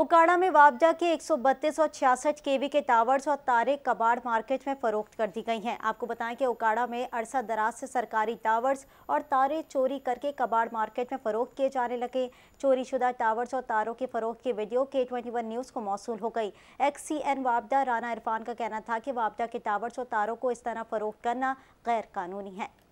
उकाड़ा में वापजा के एक और छियासठ केवी के टावर्स और तारे कबाड़ मार्केट में फरोख्त कर दी गई हैं आपको बताएं कि उकाड़ा में अरसा दराज से सरकारी टावर्स और तारे चोरी करके कबाड़ मार्केट में फरोख्त किए जाने लगे चोरीशुदा टावर्स और तारों के फरोख्त की वीडियो के ट्वेंटी न्यूज़ को मौसू हो गई एक्स सी एन राना इरफान का कहना था कि वापदा के टावर्स और तारों को इस तरह फरोख्त करना गैर कानूनी है